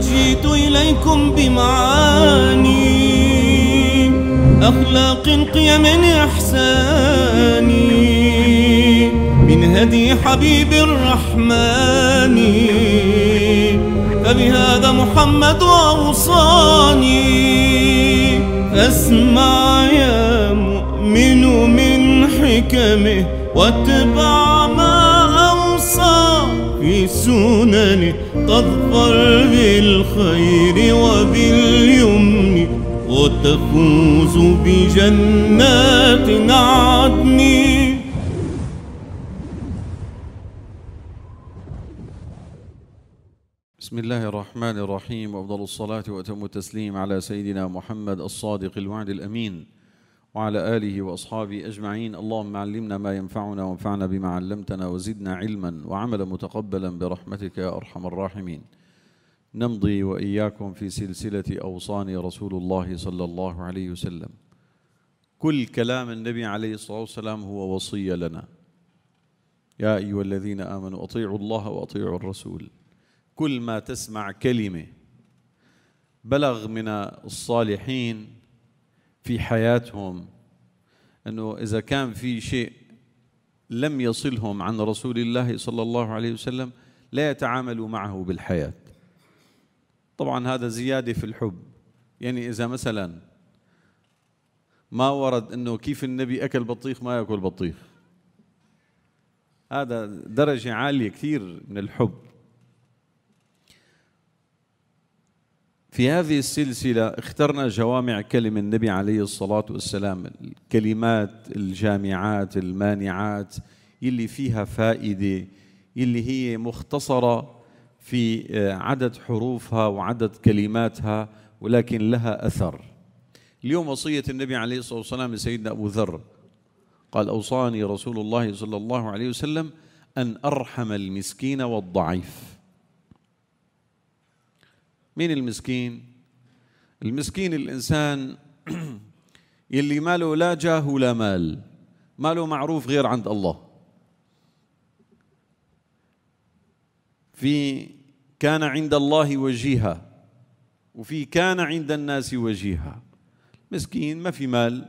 جئت إليكم بمعاني أخلاق قيم إحساني من هدي حبيب الرحمن فبهذا محمد أوصاني أسمع يا مؤمن من حكمه واتبعه سنن تظفر بالخير وباليمن وتفوز بجنات عدن بسم الله الرحمن الرحيم وافضل الصلاه واتم التسليم على سيدنا محمد الصادق الوعد الامين وعلى آله وأصحابه أجمعين اللهم علمنا ما ينفعنا وانفعنا بما علمتنا وزدنا علما وعملا متقبلا برحمتك يا أرحم الراحمين نمضي وإياكم في سلسلة أوصان رسول الله صلى الله عليه وسلم كل كلام النبي عليه الصلاة والسلام هو وصية لنا يا أيها الذين آمنوا أطيعوا الله وأطيعوا الرسول كل ما تسمع كلمة بلغ من الصالحين في حياتهم انه اذا كان في شيء لم يصلهم عن رسول الله صلى الله عليه وسلم لا يتعاملوا معه بالحياه طبعا هذا زياده في الحب يعني اذا مثلا ما ورد انه كيف النبي اكل بطيخ ما ياكل بطيخ هذا درجه عاليه كثير من الحب في هذه السلسلة اخترنا جوامع كلم النبي عليه الصلاة والسلام الكلمات الجامعات المانعات اللي فيها فائدة اللي هي مختصرة في آه، عدد حروفها وعدد كلماتها ولكن لها أثر اليوم وصية النبي عليه الصلاة والسلام لسيدنا أبو ذر قال أوصاني رسول الله صلى الله عليه وسلم أن أرحم المسكين والضعيف مين المسكين المسكين الإنسان يلي ما له لا جاه ولا مال ما له معروف غير عند الله في كان عند الله وجيها وفي كان عند الناس وجيها مسكين ما في مال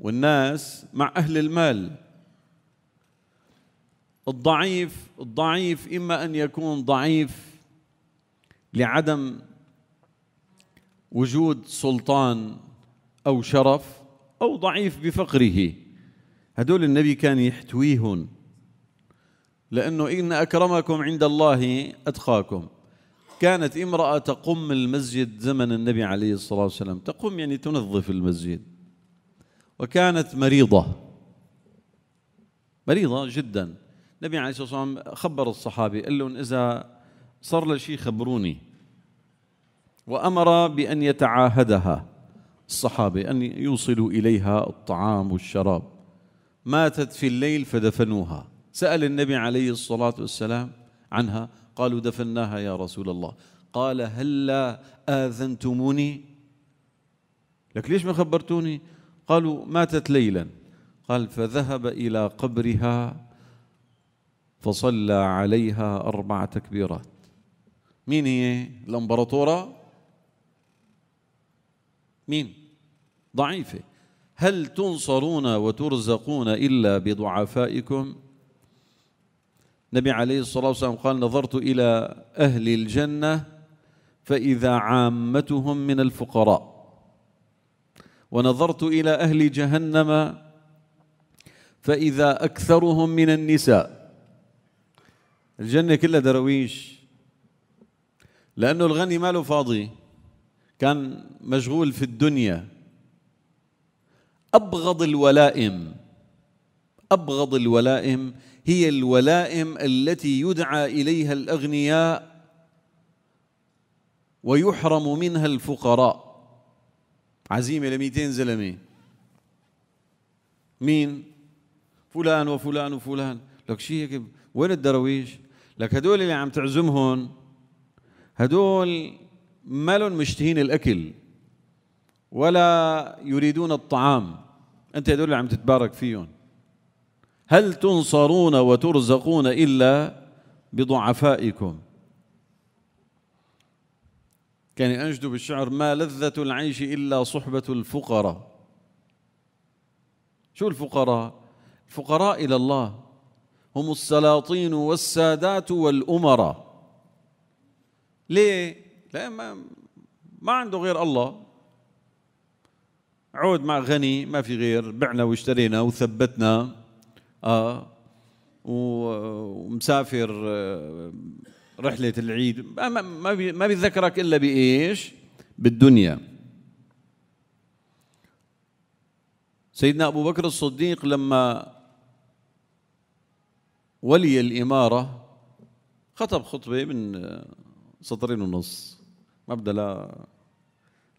والناس مع أهل المال الضعيف الضعيف إما أن يكون ضعيف لعدم وجود سلطان أو شرف أو ضعيف بفقره هدول النبي كان يحتويهن لأنه إن أكرمكم عند الله أتقاكم كانت امرأة تقم المسجد زمن النبي عليه الصلاة والسلام تقم يعني تنظف المسجد وكانت مريضة مريضة جدا النبي عليه الصلاة والسلام خبر الصحابة قال لهم إذا صار له شيء خبروني وأمر بأن يتعاهدها الصحابة أن يوصلوا إليها الطعام والشراب ماتت في الليل فدفنوها سأل النبي عليه الصلاة والسلام عنها قالوا دفناها يا رسول الله قال هلا هل آذنتموني لك ليش ما خبرتوني قالوا ماتت ليلا قال فذهب إلى قبرها فصلى عليها أربع تكبيرات مين هي الامبراطوره مين ضعيفه هل تنصرون وترزقون الا بضعفائكم النبي عليه الصلاه والسلام قال نظرت الى اهل الجنه فاذا عامتهم من الفقراء ونظرت الى اهل جهنم فاذا اكثرهم من النساء الجنه كلها درويش لأنه الغني ماله فاضي كان مشغول في الدنيا أبغض الولائم أبغض الولائم هي الولائم التي يدعى إليها الأغنياء ويحرم منها الفقراء عزيمة ل 200 زلمة مين؟ فلان وفلان وفلان لك شيء وين الدراويش؟ لك هدول اللي عم تعزمهم هدول لهم مشتهين الاكل ولا يريدون الطعام انت هدول اللي عم تتبارك فيهم هل تنصرون وترزقون الا بضعفائكم كان ينجد بالشعر ما لذة العيش إلا صحبة الفقراء شو الفقراء؟ الفقراء إلى الله هم السلاطين والسادات والأمراء ليه؟ لأن ما, ما عنده غير الله عود مع غني ما في غير بعنا واشترينا وثبتنا آه ومسافر آه، رحلة العيد ما ما بيذكرك إلا بإيش؟ بالدنيا سيدنا أبو بكر الصديق لما ولي الإمارة خطب خطبة من سطرين ونص مبدا لا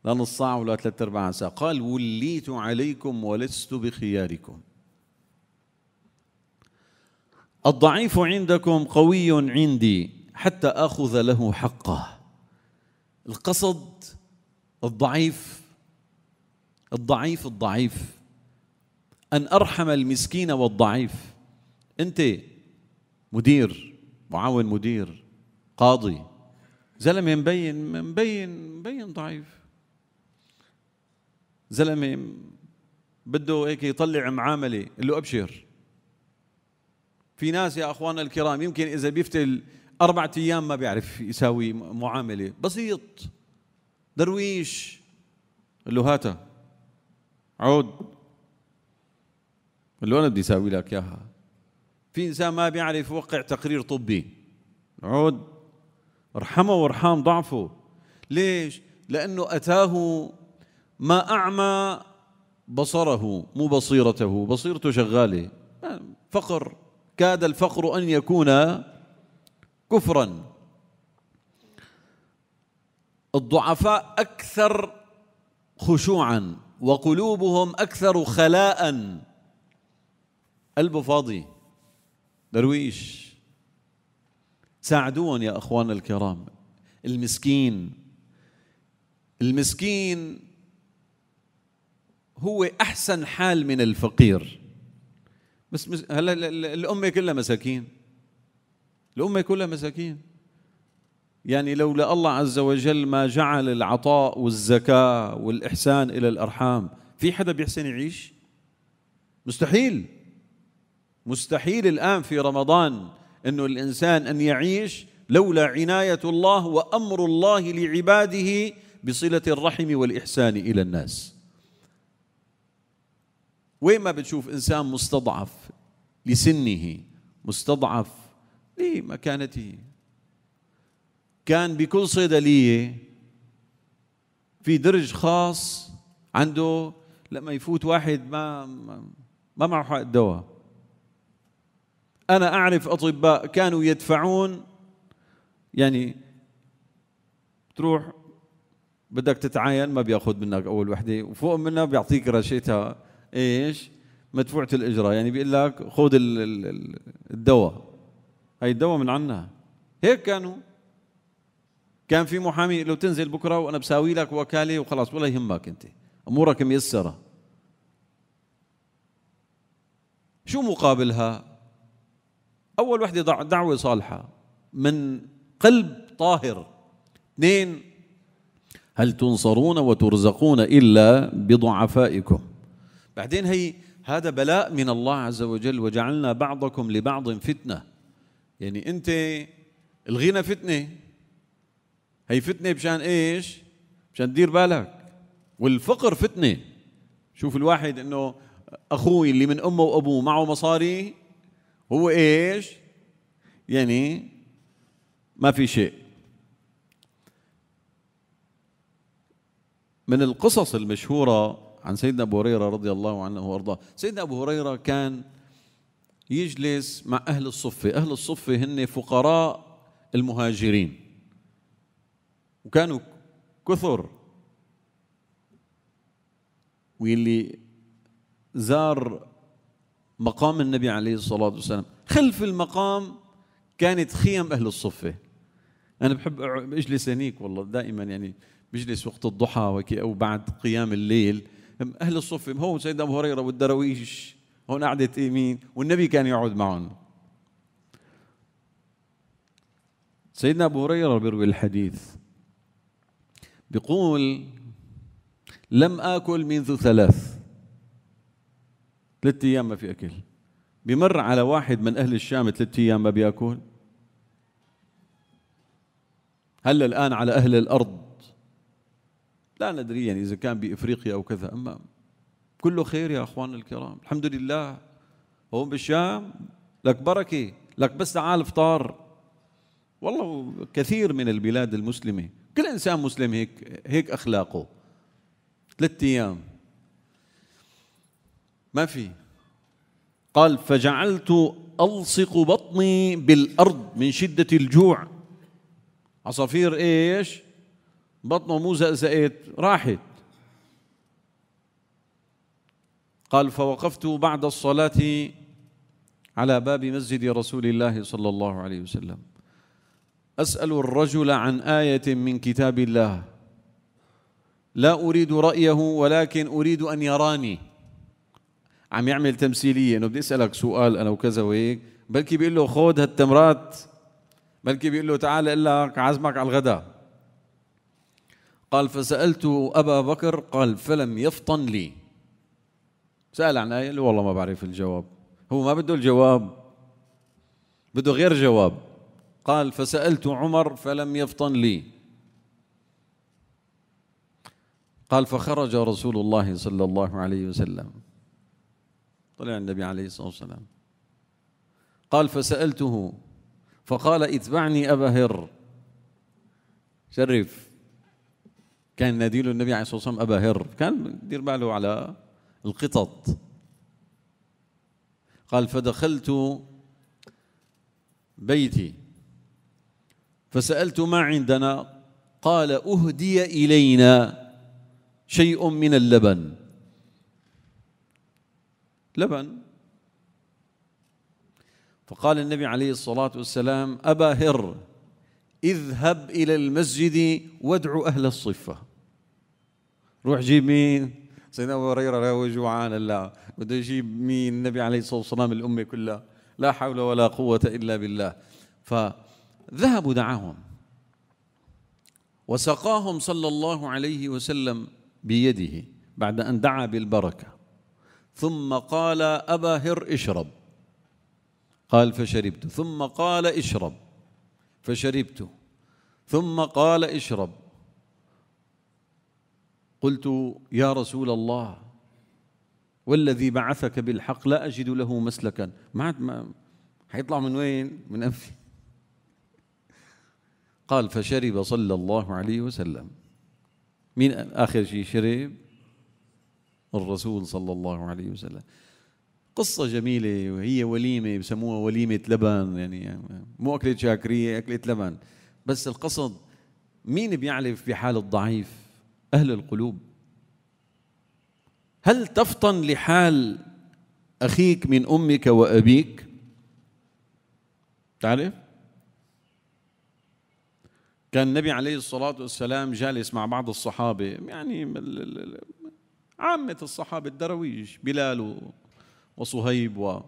لا نص ساعه ولا ثلاث ارباع ساعه قال وليت عليكم ولست بخياركم الضعيف عندكم قوي عندي حتى اخذ له حقه القصد الضعيف الضعيف الضعيف ان ارحم المسكين والضعيف انت مدير معاون مدير قاضي زلمه مبين مبين مبين ضعيف زلمه بده هيك يطلع معامله قال له ابشر في ناس يا اخواننا الكرام يمكن اذا بيفتل أربعة أيام ما بيعرف يساوي معاملة بسيط درويش قال له هاتها عود قال له أنا بدي أساوي لك إياها في إنسان ما بيعرف يوقع تقرير طبي عود ارحمه وارحام ضعفه ليش؟ لأنه أتاه ما أعمى بصره مو بصيرته بصيرته شغالة فقر كاد الفقر أن يكون كفرا الضعفاء أكثر خشوعا وقلوبهم أكثر خلاء قلبه فاضي درويش ساعدوهم يا اخوان الكرام المسكين المسكين هو احسن حال من الفقير بس مس... هلا الامه كلها مساكين الامه كلها مساكين يعني لولا الله عز وجل ما جعل العطاء والزكاه والاحسان الى الارحام في حدا بيحسن يعيش مستحيل مستحيل الان في رمضان انه الانسان ان يعيش لولا عنايه الله وامر الله لعباده بصله الرحم والاحسان الى الناس وين ما بتشوف انسان مستضعف لسنه مستضعف لمكانته كان بكل صيدليه في درج خاص عنده لما يفوت واحد ما ما معه حق الدواء أنا أعرف أطباء كانوا يدفعون يعني تروح بدك تتعاين ما بياخذ منك اول وحده وفوق منها بيعطيك رشيتها ايش مدفوعه الاجره يعني بيقول لك خذ الدواء هاي الدواء من عنا هيك كانوا كان في محامي لو تنزل بكره وانا بساوي لك وكاله وخلاص ولا يهمك انت امورك ميسره شو مقابلها أول وحدة دعوة صالحة من قلب طاهر اثنين هل تنصرون وترزقون إلا بضعفائكم بعدين هي هذا بلاء من الله عز وجل وجعلنا بعضكم لبعض فتنة يعني أنت الغنى فتنة هي فتنة بشان إيش مشان تدير بالك والفقر فتنة شوف الواحد أنه أخوي اللي من أمه وأبوه معه مصاري هو ايش؟ يعني ما في شيء من القصص المشهورة عن سيدنا أبو هريرة رضي الله عنه وأرضاه سيدنا أبو هريرة كان يجلس مع أهل الصفة أهل الصفة هن فقراء المهاجرين وكانوا كثر واللي زار مقام النبي عليه الصلاة والسلام خلف المقام كانت خيم أهل الصفة أنا بحب أجلس هنيك والله دائما يعني بجلس وقت الضحى أو بعد قيام الليل أهل الصفة هو سيدنا أبو هريرة والدرويش هون قعدة إيمين والنبي كان يقعد معهم سيدنا أبو هريرة بيروي الحديث بيقول لم آكل منذ ثلاث ثلاث ايام ما في اكل بمر على واحد من اهل الشام ثلاث ايام ما بياكل هلا الان على اهل الارض لا ندري يعني اذا كان بافريقيا او كذا اما كله خير يا اخواننا الكرام الحمد لله هون بالشام لك بركه لك بس تعال افطار والله كثير من البلاد المسلمه كل انسان مسلم هيك هيك اخلاقه ثلاث ايام ما في قال فجعلت ألصق بطني بالأرض من شدة الجوع عصافير إيش بطنه مو زقزقت راحت قال فوقفت بعد الصلاة على باب مسجد رسول الله صلى الله عليه وسلم أسأل الرجل عن آية من كتاب الله لا أريد رأيه ولكن أريد أن يراني عم يعمل تمثيليه انه بدي اسالك سؤال انا وكذا وهيك بلكي بيقول له خذ هالتمرات بلكي بيقول له تعال اقول لك عزمك على الغداء قال فسالت ابا بكر قال فلم يفطن لي سال عن ايه والله ما بعرف الجواب هو ما بده الجواب بده غير جواب قال فسالت عمر فلم يفطن لي قال فخرج رسول الله صلى الله عليه وسلم طلع النبي عليه الصلاة والسلام قال فسألته فقال اتبعني أبا هر شرف كان نديل النبي عليه الصلاة والسلام أبا هر كان دير باله على القطط قال فدخلت بيتي فسألت ما عندنا قال أهدي إلينا شيء من اللبن لبن فقال النبي عليه الصلاة والسلام أبا هر اذهب إلى المسجد وادع أهل الصفة روح جيب مين سيدنا أبو هريرة هو جوعان لا بده يجيب مين النبي عليه الصلاة والسلام الأمة كلها لا حول ولا قوة إلا بالله فذهبوا دعاهم وسقاهم صلى الله عليه وسلم بيده بعد أن دعا بالبركة ثم قال أبا هر اشرب قال فشربت ثم قال اشرب فشربت ثم قال اشرب قلت يا رسول الله والذي بعثك بالحق لا أجد له مسلكا ما عاد ما حيطلع من وين من أنفي قال فشرب صلى الله عليه وسلم مين آخر شيء شرب الرسول صلى الله عليه وسلم قصة جميلة وهي وليمة بسموها وليمة لبن يعني مو أكلة شاكرية أكلة لبن بس القصد مين بيعلف بحال الضعيف أهل القلوب هل تفطن لحال أخيك من أمك وأبيك تعرف كان النبي عليه الصلاة والسلام جالس مع بعض الصحابة يعني عامة الصحابة الدرويش بلال وصهيب و قام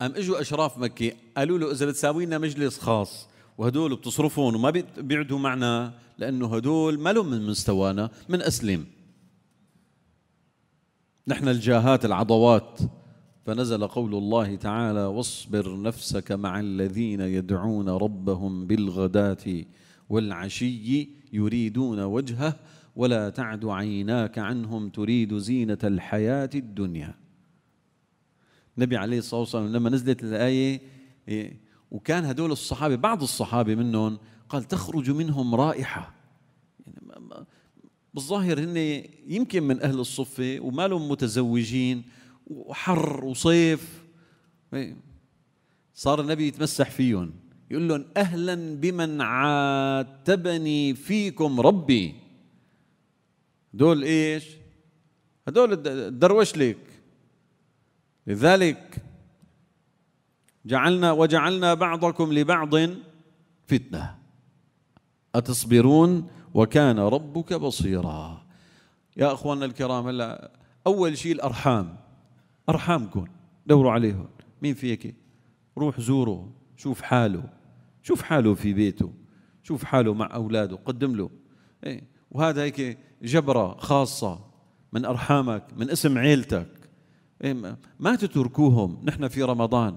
اجوا اشراف مكه قالوا له اذا بتساوي لنا مجلس خاص وهدول بتصرفون وما بيقعدوا معنا لانه هدول ما لهم من مستوانا من اسلم نحن الجاهات العضوات فنزل قول الله تعالى واصبر نفسك مع الذين يدعون ربهم بالغداه والعشي يريدون وجهه ولا تعد عيناك عنهم تريد زينة الحياة الدنيا النبي عليه الصلاة والسلام لما نزلت الآية إيه، وكان هدول الصحابة بعض الصحابة منهم قال تخرج منهم رائحة يعني بالظاهر هن يمكن من أهل الصفة وما لهم متزوجين وحر وصيف إيه، صار النبي يتمسح فيهم يقول لهم أهلا بمن عاتبني فيكم ربي دول ايش هدول الدروشليك لذلك جعلنا وجعلنا بعضكم لبعض فتنة أتصبرون وكان ربك بصيرا يا أخواننا الكرام هلا أول شيء الأرحام أرحامكم دوروا عليهم مين فيك روح زوره شوف حاله شوف حاله في بيته شوف حاله مع أولاده قدم له إيه وهذا هيك جبرة خاصة من أرحامك من اسم عيلتك إيه، ما تتركوهم نحن في رمضان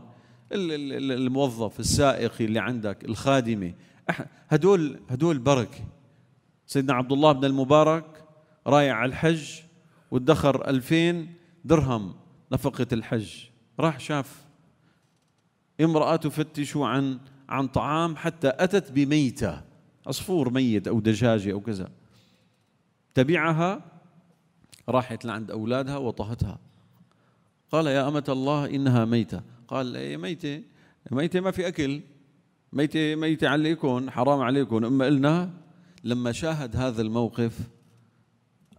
الموظف السائق اللي عندك الخادمة هدول هدول بركة سيدنا عبد الله بن المبارك رايح على الحج وادخر 2000 درهم نفقة الحج راح شاف امرأة تفتش عن عن طعام حتى أتت بميتة عصفور ميت أو دجاجة أو كذا تبعها راحت لعند أولادها وطهتها قال يا أمة الله إنها ميتة قال هي إيه ميتة ميتة ما في أكل ميتة ميتة عليكم حرام عليكم أما قلنا لما شاهد هذا الموقف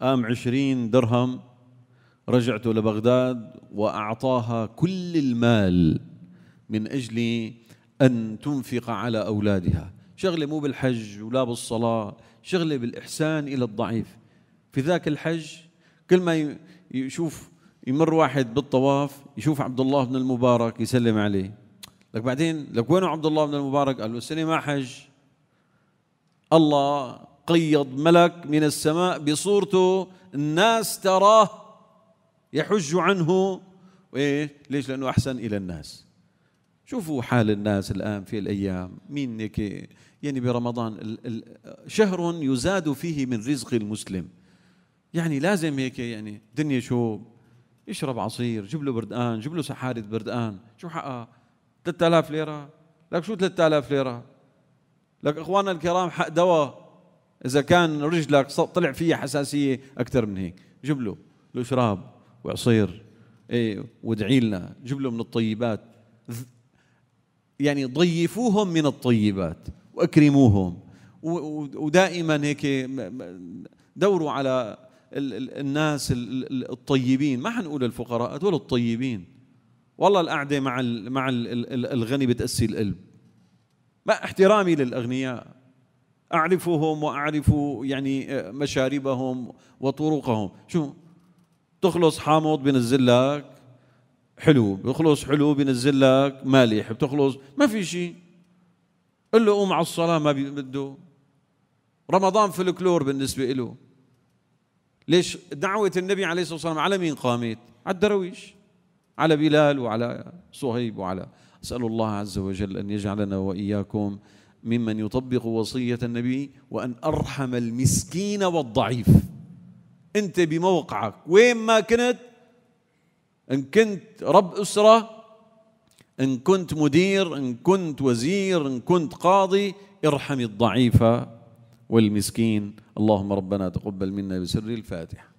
قام عشرين درهم رجعته لبغداد وأعطاها كل المال من أجل أن تنفق على أولادها شغلة مو بالحج ولا بالصلاة شغلة بالإحسان إلى الضعيف في ذاك الحج كل ما يشوف يمر واحد بالطواف يشوف عبد الله بن المبارك يسلم عليه لك بعدين لك وين عبد الله بن المبارك قال له السنه ما حج الله قيض ملك من السماء بصورته الناس تراه يحج عنه وايه ليش لانه احسن الى الناس شوفوا حال الناس الان في الايام مين يعني برمضان شهر يزاد فيه من رزق المسلم يعني لازم هيك يعني دنيا شو يشرب عصير جيب له بردقان جيب له سحارة بردقان شو حقها 3000 ليرة لك شو 3000 ليرة لك اخواننا الكرام حق دواء اذا كان رجلك طلع فيها حساسية اكثر من هيك جيب له الاشراب شراب وعصير ايه وادعي لنا جيب له من الطيبات يعني ضيفوهم من الطيبات واكرموهم ودائما هيك دوروا على الناس الطيبين ما حنقول الفقراء هذول الطيبين والله القعده مع مع الغني بتاسي القلب ما احترامي للاغنياء اعرفهم واعرف يعني آه، مشاربهم وطرقهم شو تخلص حامض بنزل لك حلو بخلص حلو بنزل لك مالح بتخلص ما في شيء قل له قوم على الصلاه ما بده رمضان فلكلور بالنسبه له ليش دعوة النبي عليه الصلاة والسلام على مين قامت على الدرويش على بلال وعلى صهيب وعلى أسأل الله عز وجل أن يجعلنا وإياكم ممن يطبق وصية النبي وأن أرحم المسكين والضعيف أنت بموقعك وين ما كنت إن كنت رب أسرة إن كنت مدير إن كنت وزير إن كنت قاضي ارحم الضعيف والمسكين اللهم ربنا تقبل منا بسر الفاتحه